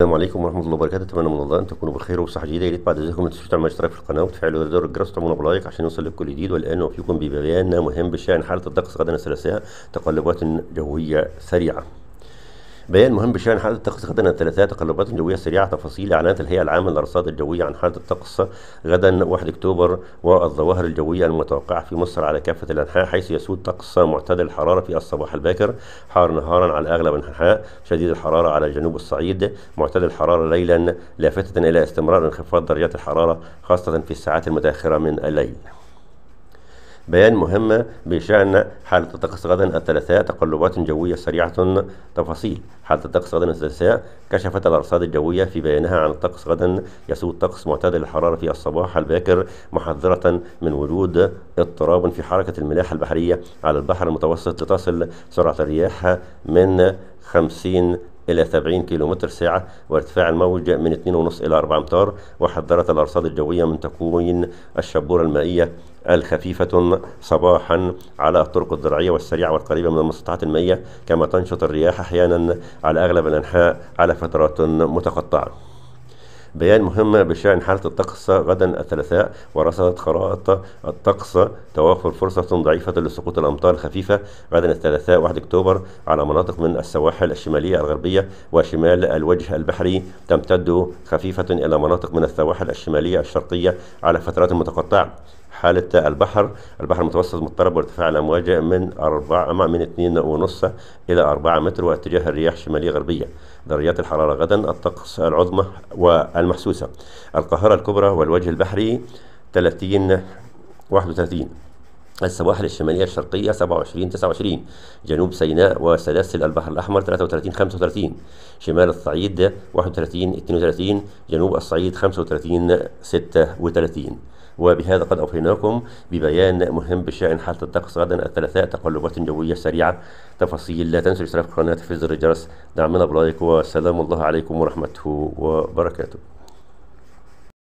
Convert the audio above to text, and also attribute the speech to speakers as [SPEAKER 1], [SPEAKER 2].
[SPEAKER 1] السلام عليكم ورحمه الله وبركاته اتمنى من الله ان تكونوا بخير وصحه جيده يا ريت بعد اذنكم ما تنسوش تعملوا اشتراك في القناه وتفعلوا زر الجرس وتعملوا بلايك عشان يوصل لكم جديد والان وفيكم ببيان مهم بشان حاله الطقس غدا ثلاثاء تقلبات جويه سريعه بيان مهم بشان حالة الطقس غدا الثلاثاء تقلبات جوية سريعة تفاصيل إعلانات الهيئة العامة للأرصاد الجوية عن حالة الطقس غدا 1 أكتوبر والظواهر الجوية المتوقعة في مصر على كافة الأنحاء حيث يسود طقس معتدل الحرارة في الصباح الباكر حار نهارا على أغلب الأنحاء شديد الحرارة على جنوب الصعيد معتدل الحرارة ليلا لافتة إلى استمرار انخفاض درجات الحرارة خاصة في الساعات المتأخرة من الليل بيان مهم بشأن حالة الطقس غدا الثلاثاء تقلبات جوية سريعة تفاصيل حالة الطقس غدا الثلاثاء كشفت الأرصاد الجوية في بيانها عن الطقس غدا يسود طقس معتدل الحرارة في الصباح الباكر محذرة من وجود اضطراب في حركة الملاحة البحرية على البحر المتوسط لتصل سرعة الرياح من 50 إلى 70 كم ساعة وارتفاع الموج من 2.5 إلى 4 أمتار وحذرت الأرصاد الجوية من تكوين الشبورة المائية الخفيفة صباحا على الطرق الزراعية والسريعة والقريبة من المسطحات المائية كما تنشط الرياح أحيانا على أغلب الأنحاء على فترات متقطعة بيان مهم بشأن حالة الطقس غدا الثلاثاء ورصدت قراءة الطقس توافر فرصة ضعيفة لسقوط الأمطار الخفيفة غدا الثلاثاء 1 أكتوبر على مناطق من السواحل الشمالية الغربية وشمال الوجه البحري تمتد خفيفة إلى مناطق من السواحل الشمالية الشرقية على فترات متقطعة حالة البحر البحر المتوسط مضطرب وارتفاع الأمواج من أربعة من اثنين ونص إلى أربعة متر واتجاه الرياح شمالية غربية درجات الحرارة غدا الطقس العظمى والمحسوسة القاهرة الكبرى والوجه البحري 30 31 السواحل الشمالية الشرقية 27 29 جنوب سيناء وسلاسل البحر الأحمر 33 35 شمال الصعيد 31 32 جنوب الصعيد 35 36 وبهذا قد أوفيناكم ببيان مهم بشأن حالة الطقس غدا الثلاثاء تقلبات جوية سريعة تفاصيل لا تنسوا الاشتراك في قناة في زر الجرس دعمنا بلايك وسلام الله عليكم ورحمته وبركاته